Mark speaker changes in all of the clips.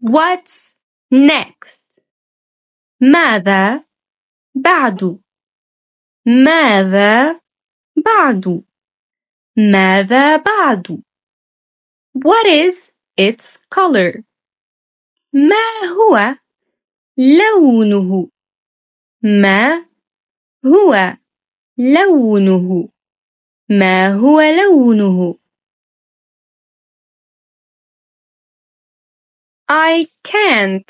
Speaker 1: What's next? ماذا بعد؟ ماذا بعد؟ ماذا بعد؟ What is its color? ما هو لونه؟ ما هو لونه؟ ما هو لونه؟
Speaker 2: I can't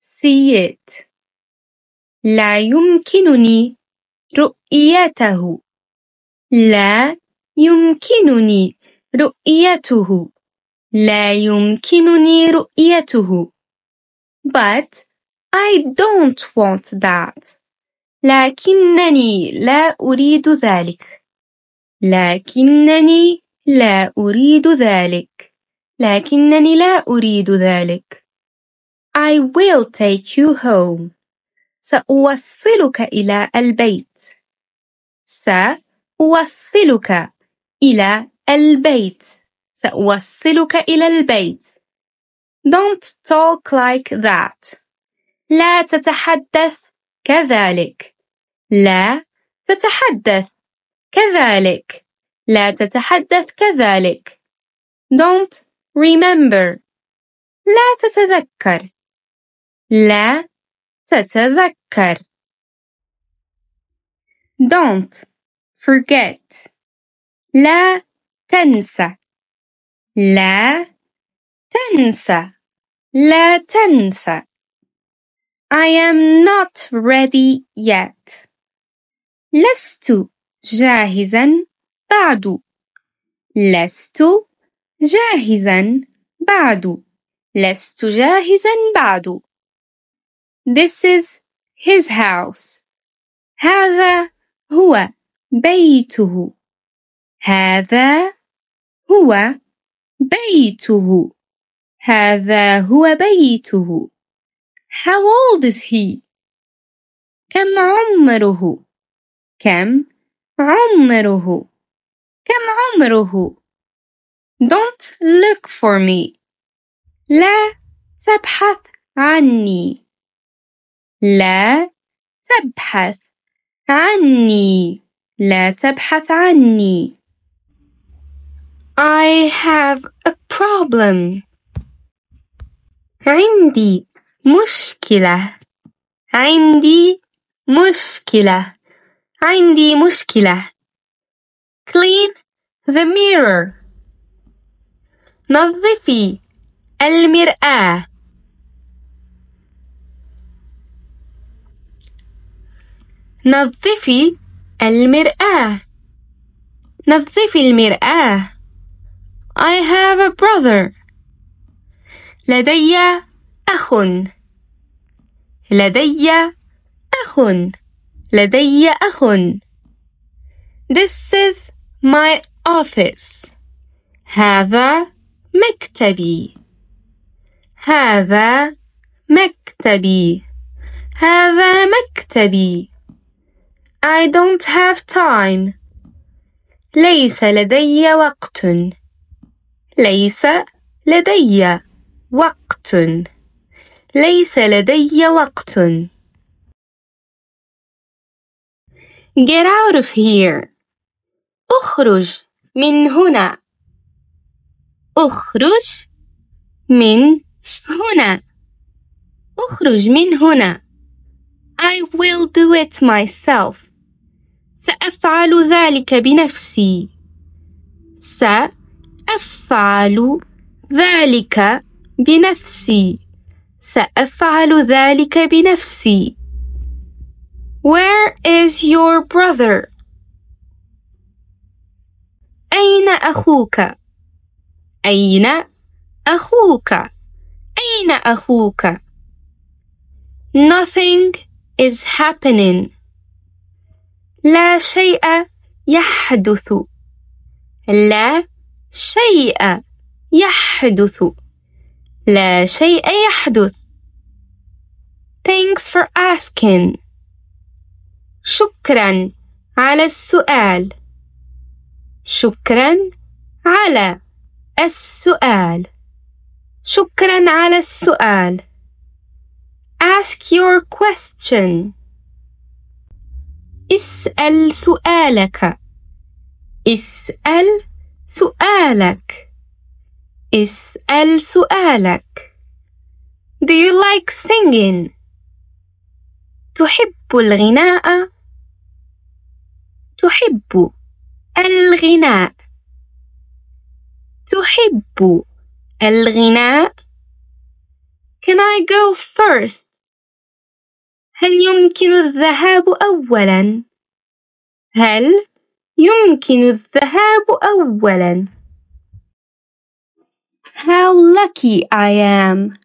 Speaker 2: see it. لا يمكنني رؤيته. لا يمكنني رؤيته. لا يمكنني رؤيته. But I don't want that. لكنني لا أريد ذلك. لكنني لا أريد ذلك. لكنني لا أريد ذلك. I will take you home. سأوصلك إلى البيت. سأوصلك إلى البيت. سأوصلك إلى البيت. Don't talk like that. لا تتحدث كذلك. لا تتحدث كذلك. لا تتحدث كذلك. Don't remember. لا تتذكر لا تتذكر
Speaker 1: Don't forget
Speaker 2: لا تنسى لا تنسى لا تنسى I am not ready yet لست جاهزا بعد لست جاهزا بعد لست جاهزا بعد This is his house. هذا هو بيته. هذا هو بيته. هذا هو بيته. How old is he? كم عمره؟ كم عمره؟ كم عمره؟ Don't look for me. لا تبحث عني. لا تبحث عني لا تبحث عني I have a problem عندي مشكلة عندي مشكلة عندي مشكلة clean the mirror نظفي المرآة نظفي المرآة نظفي المرآة I have a brother لدي أخ لدي أخ لدي أخ This is my office هذا مكتبي هذا مكتبي هذا مكتبي I don't have time. ليس لدي وقت. ليس لدي وقت. ليس لدي وقت. Get out of here. اخرج من هنا. اخرج من هنا. اخرج من هنا. I will do it myself. سأفعل ذلك بنفسي. سأفعل ذلك بنفسي. سأفعل ذلك بنفسي. Where is your brother? أين أخوك؟ أين أخوك؟ أين أخوك؟ Nothing is happening. لا شيء يحدث لا شيء يحدث لا شيء يحدث Thanks for asking شكرا على السؤال شكرا على السؤال شكرا على السؤال ask your question اسأل سؤالك اسأل سؤالك اسأل سؤالك Do you like singing? تحب الغناء تحب الغناء تحب الغناء
Speaker 1: Can I go first? هل يمكن
Speaker 2: الذهاب أولاً؟ هل يمكن الذهاب أولاً؟ How lucky I am!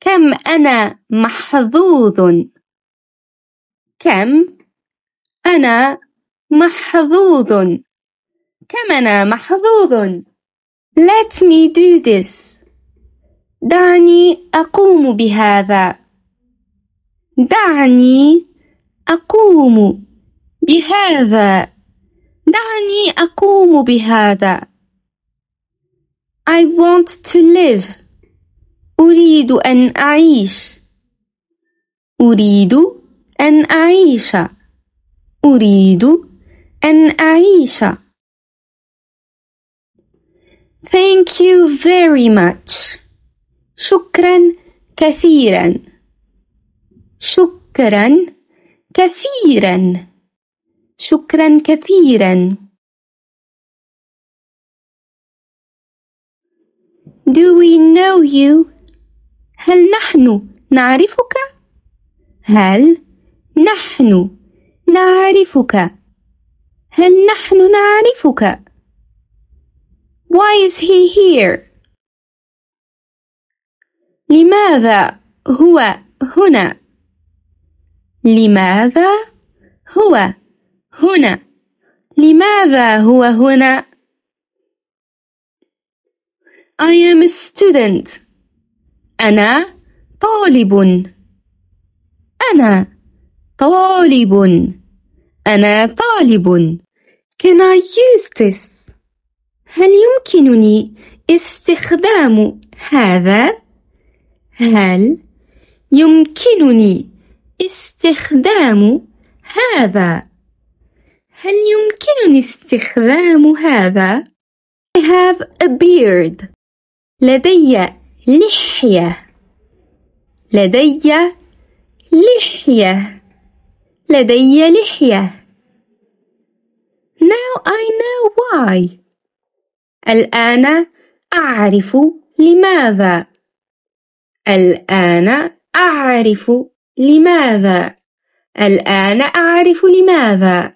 Speaker 2: كم أنا محظوظ! كم أنا محظوظ! كم أنا محظوظ! Let me do this! دعني أقوم بهذا. دعني أقوم بهذا دعني أقوم بهذا I want to live أريد أن أعيش أريد أن أعيش أريد أن أعيش Thank you very much شكرا كثيرا شكرا كثيرا شكرا كثيرا
Speaker 1: Do we know you?
Speaker 2: هل نحن نعرفك؟ هل نحن نعرفك؟ هل نحن نعرفك؟ Why is he here? لماذا هو هنا؟ لماذا هو هنا لماذا هو هنا I am a student أنا طالب أنا طالب أنا طالب Can I use this? هل يمكنني استخدام هذا؟ هل يمكنني استخدام هذا هل يمكنني استخدام هذا؟ I have a beard لدي لحية لدي لحية لدي لحية Now I know why الآن أعرف لماذا الآن أعرف لماذا؟
Speaker 1: الآن أعرف لماذا.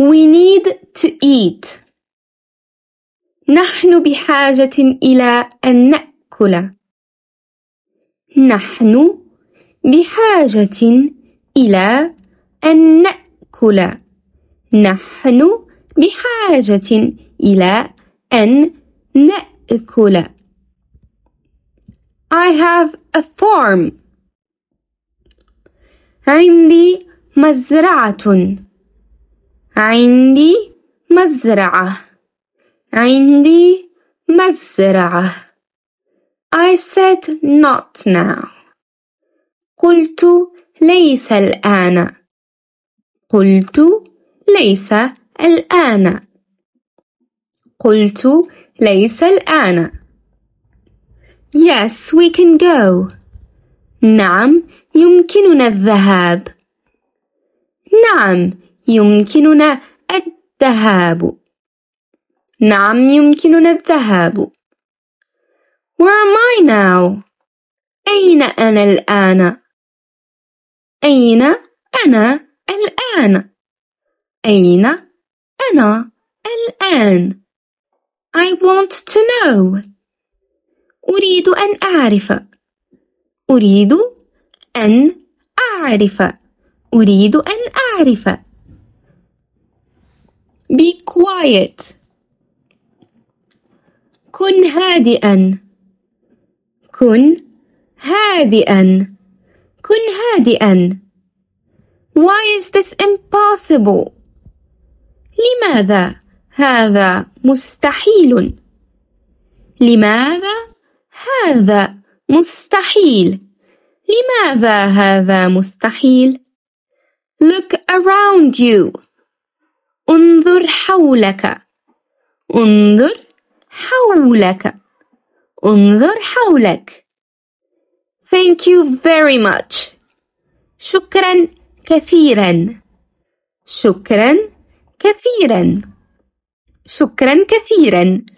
Speaker 1: We need to eat.
Speaker 2: نحن بحاجة إلى أن نأكل. نحن بحاجة إلى أن نأكل. نحن بحاجة إلى أن نأكل. I have a farm. عندي مزرعة. عندي مزرعة. عندي مزرعة. I said not now. قلت ليس الآن. قلت ليس الآن. قلت ليس الآن. Yes, we can go. نعم، يمكننا الذهاب. نعم، يمكننا الذهاب. نعم، يمكننا الذهاب. Where am I now? أين أنا الآن؟ أين أنا الآن؟ أين أنا الآن؟ I want to know. أريد أن أعرف أريد أن أعرف أريد أن أعرف Be quiet كن هادئا كن هادئا كن هادئا Why is this impossible? لماذا هذا مستحيل؟ لماذا هذا مستحيل. لماذا هذا مستحيل؟ Look around you. انظر حولك. انظر حولك. انظر حولك. Thank you very much. شكرا كثيرا. شكرا كثيرا. شكرا كثيرا.